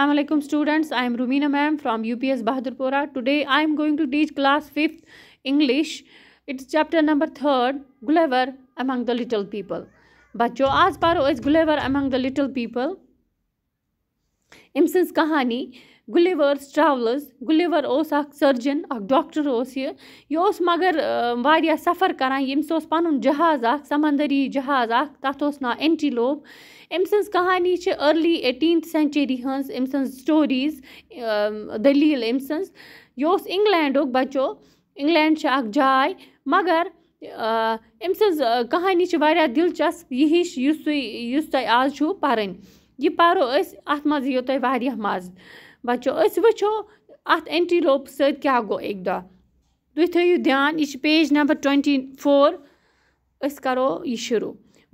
Assalamualaikum students, I am Rumina ma'am from UPS Bahadurpura. Today I am going to teach class 5th English. It's chapter number 3rd, Gulliver Among the Little People. But आज asparo is Gulliver Among the Little People. أمۍ سٕنٛز کہانی گُلِوٲرٕس travels گُلِوَر اوس اَکھ سٔرجَن اَکھ doctor اوس یہِ یہِ اوس مگر واریاہ سَفر کَران ییٚمِس اوس پَنُن جہاز اَکھ سَمنٛدٔری جہاز اَکھ تَتھ اوس ناو اینٹیٖلوب أمۍ سٕنٛز کہانی چھِ أرلی ایٹیٖنتھ سٮ۪نچُری ہٕنٛز أمۍ سٕنٛز سٹوریٖز دٔلیٖل أمۍ سٕنٛز یہِ اوس اِنٛگلینٛڈُک بَچو اِنٛگلینٛڈ چھِ اَکھ جاے مگر أمۍ سٕنٛز کہانی چھِ واریاہ دِلچَسپ یہِ ہِش یُس تُہۍ یُس تۄہہِ آز چھُو پَرٕنۍ یہِ پَرو أسۍ اَتھ منٛز یِیو تۄہہِ واریاہ مَزٕ بَچو أسۍ وٕچھو اَتھ اٮ۪نٹیٖلوپ سۭتۍ کیٛاہ گوٚو اَکہِ دۄہ تُہۍ تھٲیِو دھیان یہِ چھِ پیج نمبر ٹۄنٹی فور أسۍ کَرو یہِ شروع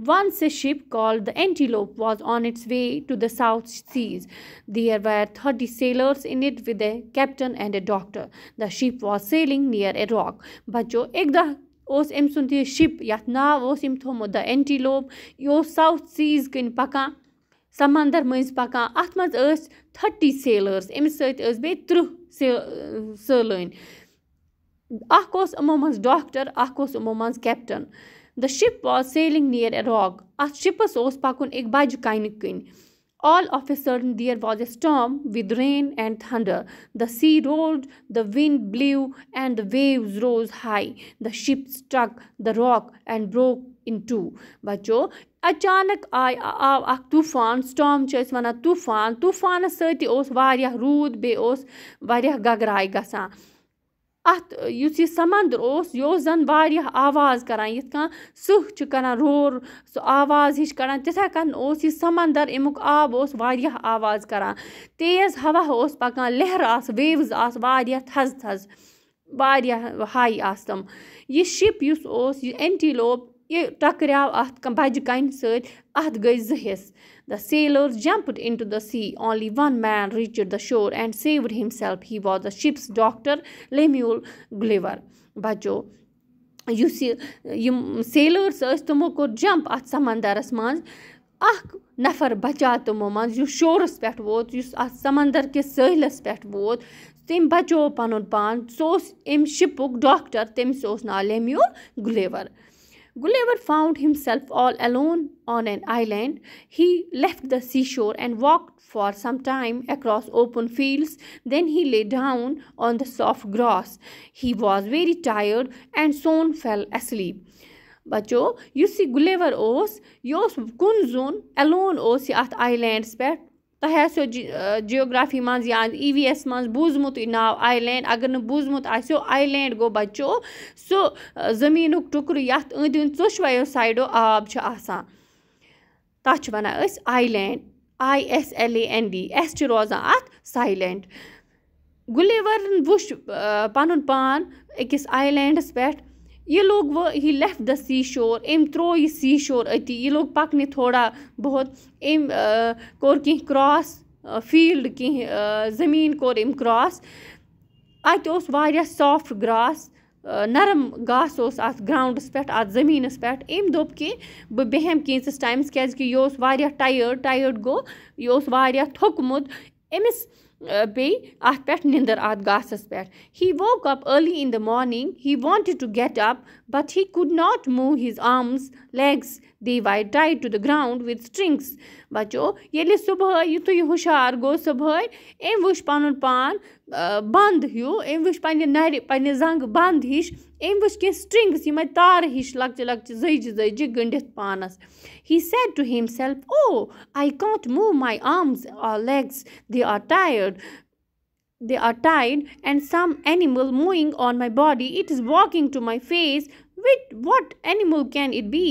وَنٕس a ship call the Antelope was on its way to the south seas there were تھٔٹی sailors in it with a captain and a doctor the ship was sailing near a rock بَچو اَکہِ دۄہ اوس أمۍ سُنٛد یہِ ship یَتھ ناو اوس أمۍ تھوٚمُت دَ اٮ۪نٹیٖلوپ یہِ اوس ساوُتھ سیٖز کِنۍ پَکان سَمَنٛدَر مٔنٛزۍ پَکان اَتھ منٛز ٲسۍ تھٔٹی سیلٲرٕس أمِس سۭتۍ ٲسۍ بیٚیہِ تٕرٛہ سٲلٲنۍ اَکھ اوس یِمو منٛز ڈاکٹَر اَکھ اوس یِمو منٛز captain the ship was sailing near a rock اَتھ شِپَس اوس پَکُن اَکہِ بَجہِ کَنہِ کِنۍ All of a sudden there was a storm with rain and thunder. The sea roared, the wind blew, and the waves rose high. The ship struck the rock and broke in two. بچو اچانک آے آو اکھ طوفان سٹام چھِ أسۍ وَنان طوفان طوفانَس سۭتی اوس be روٗد بیٚیہِ اوس واریاہ گگراے گژھان اَتھ یُس یہِ سَمنٛدر اوس یہِ اوس زَن واریاہ آواز کَران یِتھ کٔنۍ سٕہہ چھُ کَران رور سُہ آواز ہِش کَڑان تِتھَے کٔنۍ اوس یہِ سَمنٛدر اَمیُک آب اوس واریاہ آواز کَران تیز ہوا اوس پَکان لہرٕ آسہٕ ویوٕز آسہٕ واریاہ تھَزٕ تھَزٕ واریاہ ہاے آسہٕ تِم یہِ شِپ یُس اوس یہِ اٮ۪نٹی لوپ یہِ ٹَکریٛاو اَتھ بَجہِ کَنہِ سۭتۍ اَتھ گٔے زٕ حِصہٕ the sailors jumped into the sea only one man reached the shore and saved self he was the ship's doctor Lemuel Gulliver بَچو یُس یہِ یِم سیلٲرٕس ٲسۍ تِمو کوٚر جَمپ اَتھ سَمنٛدَرَس منٛز اَکھ نَفر بَچاو تِمو منٛز یُس شورَس پٮ۪ٹھ ووت یُس اَتھ سَمنٛدَر کِس سٲحلَس پٮ۪ٹھ ووت تٔمۍ بَچو پَنُن پان سُہ اوس اَمہِ شِپُک ڈاکٹر تٔمِس اوس ناو لیمیوٗل گُلیوَر Gulliver found himself all alone on an island. He left the seashore and walked for some time across open fields. Then he lay down on the soft grass. He was very tired and soon fell asleep. بچو you see, Gulliver اوس یہِ اوس کُن زوٚن Elon اوس یہِ تۄہہِ آسیو geography منٛز یا ای وی اٮ۪س منٛز بوٗزمُتُے ناو آی لینٛڈ اگر نہٕ بوٗزمُت آسیو آی لینٛڈ گوٚو بَچو سُہ زٔمیٖنُک ٹُکرٕ یَتھ أنٛدۍ أنٛدۍ ژۄشوَیو سایڈو آب چھُ آسان تَتھ چھِ وَنان أسۍ island I S L A N D S چھِ روزان اَتھ سایلٮ۪نٛٹ گُلیورَن وٕچھ پَنُن پان أکِس آی لینٛڈَس پٮ۪ٹھ یہِ لوٚگ وۄنۍ ہی لیٚفٹ دَ سی شور أمۍ ترٛوو یہِ سی شور أتی یہِ لوٚگ پَکنہِ تھوڑا بہت أمۍ کوٚر کیٚنٛہہ کرٛاس فیٖلڈ کیٚنٛہہ زٔمیٖن کوٚر أمۍ کرٛاس اَتہِ اوس واریاہ سافٹ گرٛاس نَرم گاسہٕ اوس اَتھ گرٛاوُنٛڈَس پٮ۪ٹھ اَتھ زٔمیٖنَس پٮ۪ٹھ أمۍ دوٚپ کہِ بہٕ بیٚہمہٕ کینٛژَس ٹایمَس کیٛازِکہِ یہِ اوس واریاہ ٹَیٲڈ ٹَیٲڈ گوٚو یہِ اوس واریاہ تھوٚکمُت أمِس بیٚیہِ اَتھ پٮ۪ٹھ نِندٕر اَتھ گاسَس پٮ۪ٹھ he woke up early in the morning he wanted to get up but he could not move his arms, legs. They were tied to the ground with strings. بچو ییٚلہِ صُبحٲے یُتھُے یہِ ہُشار گوٚو صُبحٲے أمۍ وٕچھ پَنُن پان بنٛد ہیوٗ أمۍ وٕچھ پنٛنہِ نَرِ پنٛنہِ زنٛگہٕ بنٛد ہِش أمۍ وٕچھ کینٛہہ سٹرِنٛگٕس یِمَے تارٕ ہِش لۄکچہِ لۄکچہِ زٔجہِ زٔجہِ گٔنڈِتھ پانَس he said to himself oh I can't move my arms or legs they are tied they are tied and some animal moving on my body it is walking to my face with what animal can it be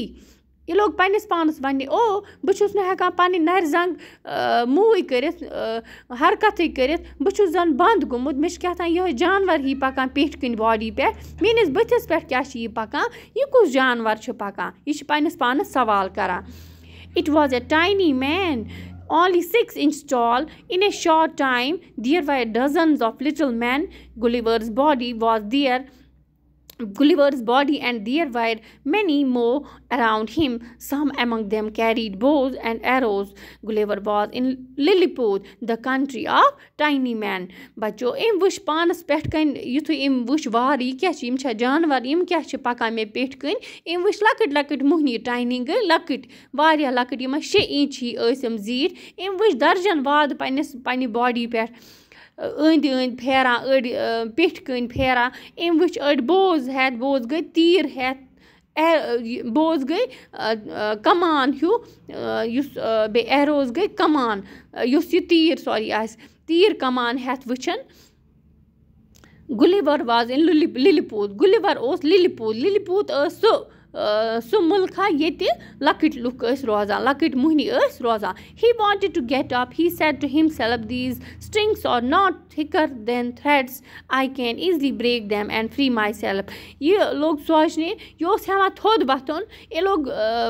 یہِ لوٚگ پنٛنِس پانَس وَننہِ او بہٕ چھُس نہٕ ہٮ۪کان پَنٕنۍ نَرِ زنٛگ موٗوٕے کٔرِتھ حرکَتٕے کٔرِتھ بہٕ چھُس زَن بنٛد گوٚمُت مےٚ چھِ کیٛاہ تام یِہوٚے جانوَر ہی پَکان پیٚٹھۍ کِنۍ باڈی پٮ۪ٹھ میٛٲنِس بٕتھِس پٮ۪ٹھ کیٛاہ چھِ یہِ پَکان یہِ کُس جانوَر چھُ پَکان یہِ چھِ پنٛنِس پانَس سوال کَران it was a tiny man only 6 inches tall. In a short time, there were dozens of little men. Gulliver's body was there Gulliver's body, and there were many more around him. Some among them carried bows and arrows. Gulliver was in Lilliput, the country of tiny men. بچو أمۍ وٕچھ پانَس پٮ۪ٹھ کَنۍ یُتھُے أمۍ وٕچھ وارٕ یہِ کیٛاہ چھِ یِم چھا جاناوار یِم کیٛاہ چھِ پَکان مےٚ پیٚٹھۍ کَنۍ أمۍ وٕچھ لۄکٕٹۍ لۄکٕٹۍ مۄہنی ٹاینی گٔے لۄکٕٹۍ واریاہ لۄکٕٹۍ یِمَن شےٚ اِنچی ٲسۍ یِم زیٖٹھۍ أمۍ وٕچھ درجَن وادٕ پنٛنِس پنٛنہِ باڈی پٮ۪ٹھ أنٛدۍ أنٛدۍ پھیران أڑۍ پیٚٹھۍ کِنۍ پھیران أمۍ وٕچھ أڑۍ بوز ہٮ۪تھ بوز گٔے تیٖر ہٮ۪تھ بوز گٔے کَمان ہیوٗ یُس بیٚیہِ ایروز گٔے کَمان یُس یہِ تیٖر سوری آسہِ تیٖر کَمان ہٮ۪تھ وٕچھَن گُلِوَر واز اِن لِلہِ لِلہِ پوٗت گُلِور اوس لِلہِ پوٗت لِلہِ پوٗت ٲس سُہ سُہ مُلکا ییٚتہِ لۄکٕٹۍ لُکھ ٲسۍ روزان لۄکٕٹۍ مٔہنی ٲسۍ روزان he wanted to get up he said to himself these strings are not thicker than threads I can easily break them and free myself یہِ لوٚگ سونٛچنہِ یہِ اوس ہٮ۪وان تھوٚد وۄتھُن یہِ لوٚگ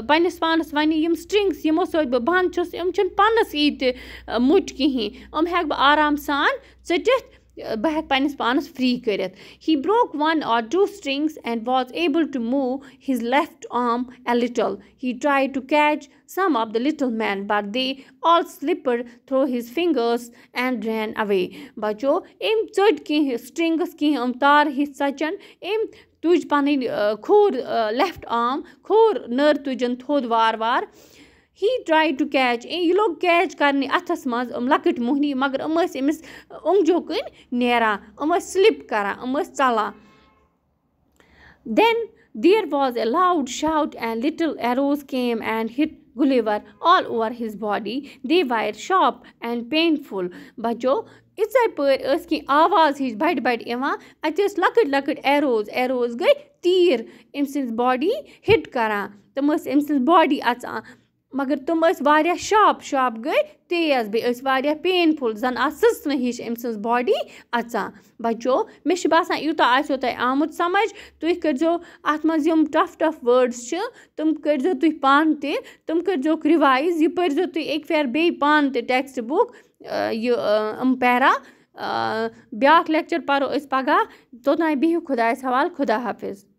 پنٛنِس پانَس وَنہِ یِم سٹِرٛنٛگٕس یِمو سۭتۍ بہٕ بنٛد چھُس یِم چھِنہٕ پانَس ییٖتہِ مُٹۍ کِہیٖنۍ یِم ہٮ۪کہٕ بہٕ آرام سان ژٔٹِتھ بہٕ ہٮ۪کہٕ پنٛنِس پانَس فرٛی کٔرِتھ he broke one or two strings and was able to move his left arm a little he tried to catch some of the little men but they all slipped through his fingers and ran away بَچو أمۍ ژٔٹۍ کیٚنٛہہ سِٹرِنٛگٕس کیٚنٛہہ یِم تارٕ ہِتھ ژَچَن أمۍ تُج پَنٕنۍ کھوٚر left آرم کھوٚر نٔر تُجِن تھوٚد وارٕ وارٕ ہی ٹرٛاے ٹُو کیچ یہِ لوٚگ کیچ کَرنہِ اَتھَس منٛز یِم لۄکٕٹۍ موہنی مگر یِم ٲسۍ أمِس اوٚنٛگجو کِنۍ نیران یِم ٲسۍ سِلِپ کَران یِم ٲسۍ ژَلان then there was a loud shout and little arrows came and hit Gulliver all over his body they were sharp and painful بَچو یِتھَے پٲٹھۍ ٲسۍ کینٛہہ آواز ہِش بَڑِ بَڑِ یِوان اَتہِ ٲسۍ لۄکٕٹۍ لۄکٕٹۍ ایروز ایروز گٔے تیٖر أمۍ سٕنٛز باڈی ہِٹ کَران تِم ٲسۍ أمۍ سٕنٛز باڈی اَژان مگر تِم ٲسۍ واریاہ شاپ شاپ گٔے تیز بیٚیہِ ٲسۍ واریاہ پین فُل زَن آسہٕ سٕژنہٕ ہِش أمۍ سٕنٛز باڈی اَژان بَچو مےٚ چھُ باسان یوٗتاہ آسیو تۄہہِ آمُت سَمٕجھ تُہۍ کٔرۍزیو اَتھ منٛز یِم ٹَف ٹَف وٲڈٕس چھِ تِم کٔرۍزیو تُہۍ پانہٕ تہِ تِم کٔرۍزیوکھ رِوایِز یہِ پٔرۍزیو تُہۍ اَکہِ پھیرِ بیٚیہِ پانہٕ تہِ ٹٮ۪کٕسٹ بُک یہِ یِم پیرا بیٛاکھ لٮ۪کچَر پَرو أسۍ پَگاہ توٚتانۍ بِہِو خۄدایَس حوالہٕ خۄدا حافِظ